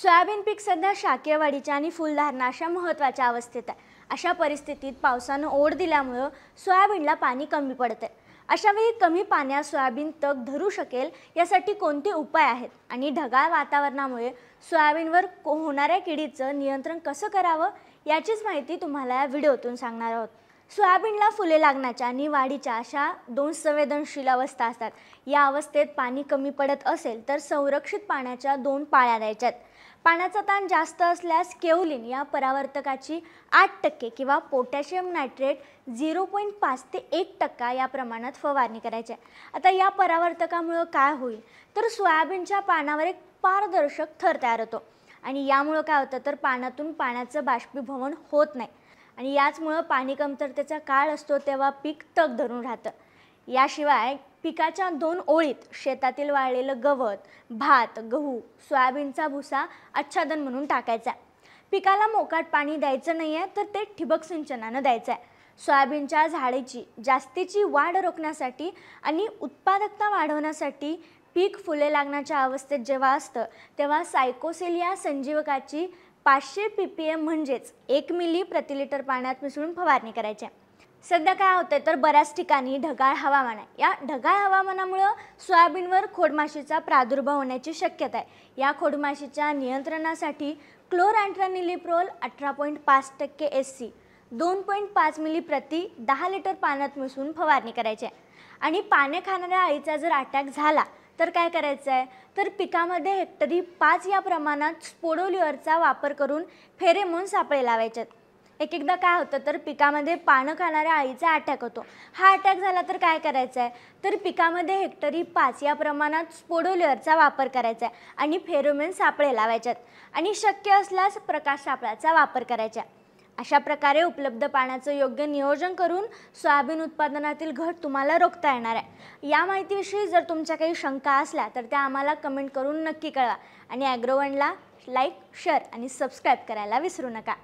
soybean पीक सध्या शाकेवाडीच्या आणि फुलधारणा अशा महत्त्वाच्या अवस्थेत आहे अशा परिस्थितीत पावसानं ओढ दिल्यामुळं सोयाबीनला पाणी कमी पडत आहे अशावेळी कमी पाण्यात सोयाबीन तग धरू शकेल यासाठी कोणते उपाय आहेत आणि ढगाळ वातावरणामुळे सोयाबीनवर होणाऱ्या किडीचं नियंत्रण कसं करावं याचीच माहिती तुम्हाला या व्हिडिओतून सांगणार आहोत सोयाबीनला फुले लागण्याच्या आणि वाढीच्या अशा दोन संवेदनशील अवस्था असतात या अवस्थेत पाणी कमी पडत असेल तर संरक्षित पाण्याच्या दोन पाळ्या द्यायच्यात पाण्याचा ताण जास्त असल्यास केवलिन या परावर्तकाची आठ टक्के किंवा पोटॅशियम नायट्रेट झिरो पॉईंट पाच ते एक टक्का या प्रमाणात फवारणी करायची आहे आता या परावर्तकामुळं काय होईल तर सोयाबीनच्या पानावर एक पारदर्शक थर तयार होतो आणि यामुळं काय होतं तर पानातून पाण्याचं बाष्पीभवन होत नाही आणि याचमुळं पाणी कमतरतेचा काळ असतो तेव्हा पीक तग धरून राहतं याशिवाय पिकाच्या दोन ओळीत शेतातील वाळलेलं गवत भात गहू सोयाबीनचा भुसा आच्छादन म्हणून टाकायचा पिकाला मोकाट पाणी द्यायचं नाही आहे तर ते ठिबक सिंचनानं द्यायचं आहे सोयाबीनच्या झाडेची जास्तीची वाढ रोखण्यासाठी आणि उत्पादकता वाढवण्यासाठी पीक फुले लागण्याच्या अवस्थेत जेव्हा असतं तेव्हा सायकोसेलिया संजीवकाची पाचशे पी पी एम म्हणजेच एक मिली प्रतिलिटर पाण्यात मिसळून फवारणी करायची सध्या काय होतंय तर बऱ्याच ठिकाणी ढगाळ हवामान आहे या ढगाळ हवामानामुळं सोयाबीनवर खोडमाशीचा प्रादुर्भाव होण्याची शक्यता आहे या खोडमाशीच्या नियंत्रणासाठी क्लोर अँट्रानिलिप्रोल अठरा पॉईंट पाच टक्के एस सी दोन पॉईंट पाच मिली प्रति दहा लिटर पाण्यात मिसळून फवारणी करायची आहे आणि पाने खाणाऱ्या आईचा जर अटॅक झाला तर काय करायचं आहे तर पिकामध्ये हेक्टरी पाच या प्रमाणात स्पोडोलिअरचा वापर करून फेरेमोन सापळे लावायचे आहेत एक एकदा काय होतं तर पिकामध्ये पानं खाणाऱ्या अळीचा अटॅक होतो हा अटॅक झाला तर काय करायचं आहे तर पिकामध्ये हेक्टरी पाच या प्रमाणात स्पोडोलेअरचा वापर करायचा आहे आणि फेरोमेन सापळे लावायच्यात आणि शक्य असल्यास प्रकाश सापळाचा वापर करायचा अशा प्रकारे उपलब्ध पाण्याचं योग्य नियोजन करून सोयाबीन उत्पादनातील घट तुम्हाला रोखता येणार आहे या माहितीविषयी जर तुमच्या काही शंका असल्या तर त्या आम्हाला कमेंट करून नक्की कळवा आणि ॲग्रोवनला लाईक शेअर आणि सबस्क्राईब करायला विसरू नका